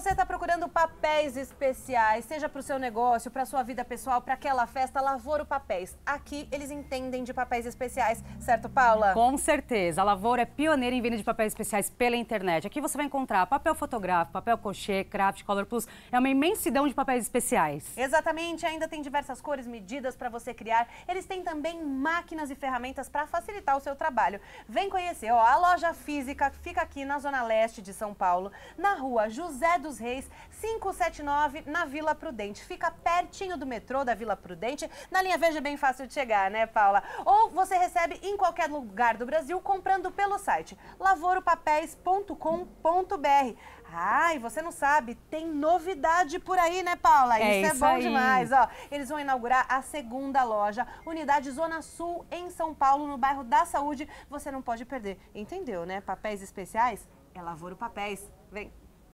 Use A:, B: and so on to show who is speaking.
A: você está procurando papéis especiais, seja para o seu negócio, para sua vida pessoal, para aquela festa, Lavouro Papéis. Aqui eles entendem de papéis especiais, certo, Paula? Com
B: certeza. A Lavouro é pioneira em venda de papéis especiais pela internet. Aqui você vai encontrar papel fotográfico, papel cochê, craft, color plus. É uma imensidão de papéis especiais.
A: Exatamente. Ainda tem diversas cores, medidas para você criar. Eles têm também máquinas e ferramentas para facilitar o seu trabalho. Vem conhecer. Ó, a loja física fica aqui na Zona Leste de São Paulo, na rua José do dos Reis, 579, na Vila Prudente. Fica pertinho do metrô da Vila Prudente. Na linha Veja é bem fácil de chegar, né, Paula? Ou você recebe em qualquer lugar do Brasil comprando pelo site lavouropapéis.com.br. Ah, e você não sabe, tem novidade por aí, né, Paula? É isso é, bom aí. demais, ó. Eles vão inaugurar a segunda loja, unidade Zona Sul, em São Paulo, no bairro da Saúde. Você não pode perder. Entendeu, né? Papéis especiais é Lavouro Papéis. Vem.